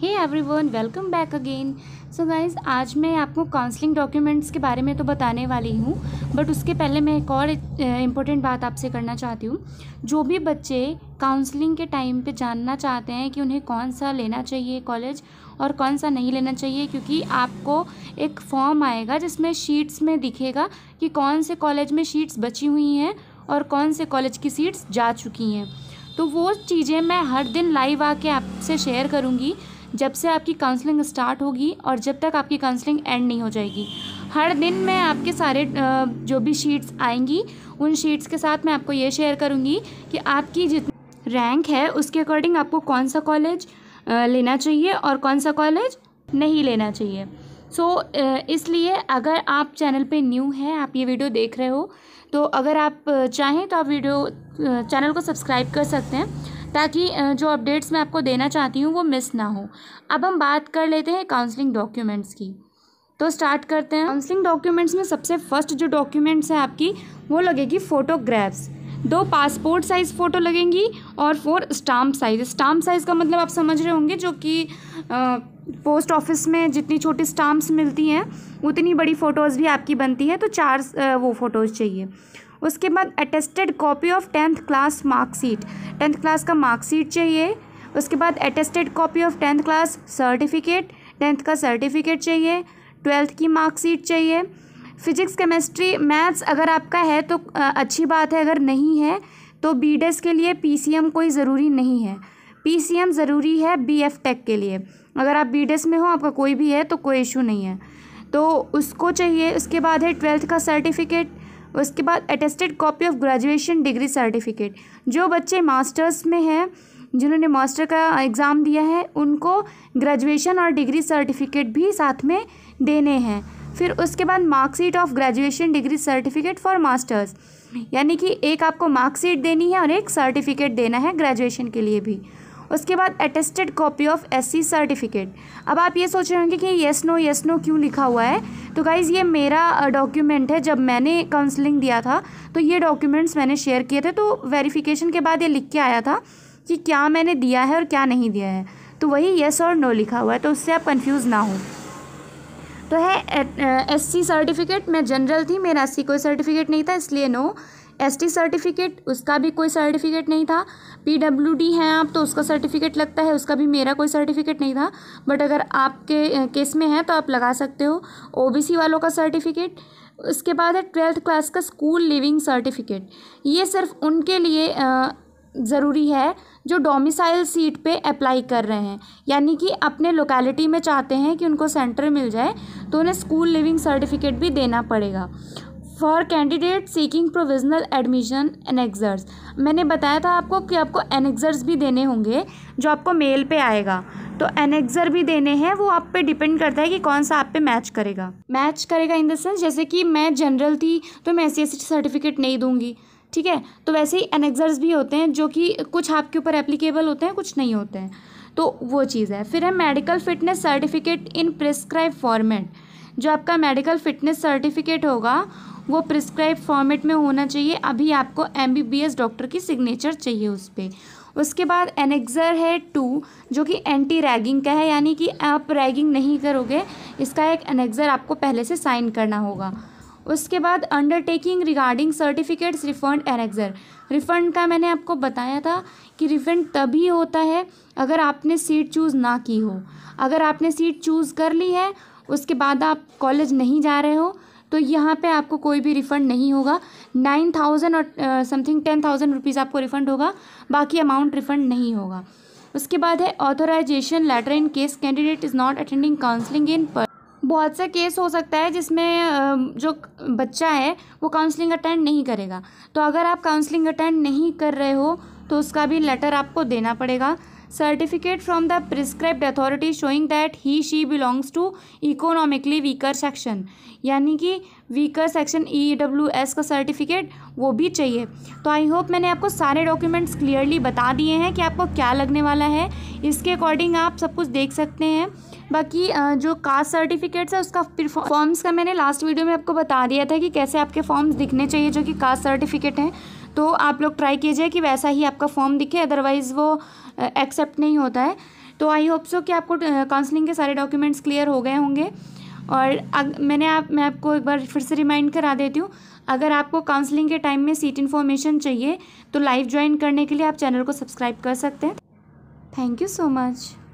हे one welcome back again so guys आज मैं आपको काउंसलिंग डॉक्यूमेंट्स के बारे में तो बताने वाली हूँ बट उसके पहले मैं एक और इम्पोर्टेंट बात आपसे करना चाहती हूँ जो भी बच्चे काउंसलिंग के टाइम पे जानना चाहते हैं कि उन्हें कौन सा लेना चाहिए कॉलेज और कौन सा नहीं लेना चाहिए क्योंकि आपको एक फॉर्म आएगा जिसमें शीट्स में दिखेगा कि कौन से कॉलेज में शीट्स बची हुई हैं और कौन से कॉलेज की सीट्स जा चुकी हैं तो वो चीज़ें मैं हर दिन लाइव आके आपसे शेयर करूँगी जब से आपकी काउंसलिंग स्टार्ट होगी और जब तक आपकी काउंसलिंग एंड नहीं हो जाएगी हर दिन मैं आपके सारे जो भी शीट्स आएंगी उन शीट्स के साथ मैं आपको ये शेयर करूँगी कि आपकी जितनी रैंक है उसके अकॉर्डिंग आपको कौन सा कॉलेज लेना चाहिए और कौन सा कॉलेज नहीं लेना चाहिए सो so, इसलिए अगर आप चैनल पे न्यू हैं आप ये वीडियो देख रहे हो तो अगर आप चाहें तो आप वीडियो चैनल को सब्सक्राइब कर सकते हैं ताकि जो अपडेट्स मैं आपको देना चाहती हूँ वो मिस ना हो अब हम बात कर लेते हैं काउंसलिंग डॉक्यूमेंट्स की तो स्टार्ट करते हैं काउंसलिंग डॉक्यूमेंट्स में सबसे फर्स्ट जो डॉक्यूमेंट्स हैं आपकी वो लगेगी फ़ोटोग्राफ्स दो पासपोर्ट साइज़ फ़ोटो लगेंगी और four stamp size stamp size का मतलब आप समझ रहे होंगे जो कि पोस्ट ऑफिस में जितनी छोटी स्टाम्प्स मिलती हैं उतनी बड़ी फ़ोटोज़ भी आपकी बनती है तो चार वो फ़ोटोज़ चाहिए उसके बाद attested copy of tenth class marksheet tenth class का मार्कशीट चाहिए उसके बाद attested copy of tenth class certificate tenth का सर्टिफिकेट चाहिए ट्वेल्थ की मार्कशीट चाहिए फिजिक्स केमिस्ट्री मैथ्स अगर आपका है तो अच्छी बात है अगर नहीं है तो बी e के लिए पी कोई ज़रूरी नहीं है पी ज़रूरी है बी टेक के लिए अगर आप बी e में हो आपका कोई भी है तो कोई इशू नहीं है तो उसको चाहिए उसके बाद है ट्वेल्थ का सर्टिफिकेट उसके बाद attested copy of graduation degree certificate जो बच्चे मास्टर्स में हैं जिन्होंने मास्टर का एग्ज़ाम दिया है उनको ग्रेजुएशन और डिग्री सर्टिफिकेट भी साथ में देने हैं फिर उसके बाद marksheet of graduation degree certificate for masters यानी कि एक आपको मार्कशीट देनी है और एक सर्टिफिकेट देना है ग्रेजुएशन के लिए भी उसके बाद attested copy of S certificate अब आप ये सोच रहे होंगे कि येस नो येस नो क्यों लिखा हुआ है तो गाइज़ ये मेरा डॉक्यूमेंट है जब मैंने काउंसलिंग दिया था तो ये डॉक्यूमेंट्स मैंने शेयर किए थे तो वेरीफिकेशन के बाद ये लिख के आया था कि क्या मैंने दिया है और क्या नहीं दिया है तो वही येस और नो लिखा हुआ है तो उससे आप कन्फ्यूज़ ना हो तो है एस सी सर्टिफिकेट मैं जनरल थी मेरा एस सी कोई सर्टिफिकेट नहीं था इसलिए नो एसटी सर्टिफिकेट उसका भी कोई सर्टिफिकेट नहीं था पीडब्ल्यूडी हैं आप तो उसका सर्टिफिकेट लगता है उसका भी मेरा कोई सर्टिफिकेट नहीं था बट अगर आपके केस में है तो आप लगा सकते हो ओबीसी वालों का सर्टिफिकेट उसके बाद है ट्वेल्थ क्लास का स्कूल लिविंग सर्टिफिकेट ये सिर्फ उनके लिए ज़रूरी है जो डोमिसाइल सीट पे अप्लाई कर रहे हैं यानी कि अपने लोकेलिटी में चाहते हैं कि उनको सेंटर मिल जाए तो उन्हें स्कूल लिविंग सर्टिफिकेट भी देना पड़ेगा for candidate seeking provisional admission annexures मैंने बताया था आपको कि आपको एनेक्जर्स भी देने होंगे जो आपको मेल पे आएगा तो एनेक्जर भी देने हैं वो आप पे डिपेंड करता है कि कौन सा आप पे मैच करेगा मैच करेगा इन द सेंस जैसे कि मैं जनरल थी तो मैं एस सर्टिफिकेट नहीं दूँगी ठीक है तो वैसे ही एनेक्जर्स भी होते हैं जो कि कुछ आपके ऊपर एप्लीकेबल होते हैं कुछ नहीं होते हैं तो वो चीज़ है फिर है medical fitness certificate in prescribe format जो आपका मेडिकल फिटनेस सर्टिफिकेट होगा वो प्रिस्क्राइब फॉर्मेट में होना चाहिए अभी आपको एमबीबीएस डॉक्टर की सिग्नेचर चाहिए उस पर उसके बाद एनेक्ज़र है टू जो कि एंटी रैगिंग का है यानी कि आप रैगिंग नहीं करोगे इसका एक एनेक्ज़र आपको पहले से साइन करना होगा उसके बाद undertaking regarding certificates refund annexure refund का मैंने आपको बताया था कि रिफ़ंड तभी होता है अगर आपने सीट चूज़ ना की हो अगर आपने सीट चूज़ कर ली है उसके बाद आप कॉलेज नहीं जा रहे हो तो यहाँ पे आपको कोई भी रिफ़ंड नहीं होगा नाइन थाउजेंड और समथिंग टेन थाउजेंड रुपीज़ आपको रिफ़ंड होगा बाकी अमाउंट रिफ़ंड नहीं होगा उसके बाद है authorization letter in case candidate is not attending counselling इन पर बहुत सा केस हो सकता है जिसमें जो बच्चा है वो काउंसलिंग अटेंड नहीं करेगा तो अगर आप काउंसलिंग अटेंड नहीं कर रहे हो तो उसका भी लेटर आपको देना पड़ेगा certificate from the prescribed authority showing that he she belongs to economically weaker section यानी कि weaker section E W S का सर्टिफिकेट वो भी चाहिए तो आई होप मैंने आपको सारे डॉक्यूमेंट्स क्लियरली बता दिए हैं कि आपको क्या लगने वाला है इसके अकॉर्डिंग आप सब कुछ देख सकते हैं बाकी जो कास्ट सर्टिफिकेट्स है उसका फिर फॉर्म्स का मैंने लास्ट वीडियो में आपको बता दिया था कि कैसे आपके फॉर्म्स दिखने चाहिए जो कि कास्ट सर्टिफिकेट हैं तो आप लोग ट्राई कीजिए कि वैसा ही आपका फॉर्म दिखे अदरवाइज़ वो एक्सेप्ट नहीं होता है तो आई होप सो कि आपको काउंसलिंग के सारे डॉक्यूमेंट्स क्लियर हो गए होंगे और अग, मैंने आप मैं आपको एक बार फिर से रिमाइंड करा देती हूँ अगर आपको काउंसलिंग के टाइम में सीट इन्फॉर्मेशन चाहिए तो लाइव ज्वाइन करने के लिए आप चैनल को सब्सक्राइब कर सकते हैं थैंक यू सो मच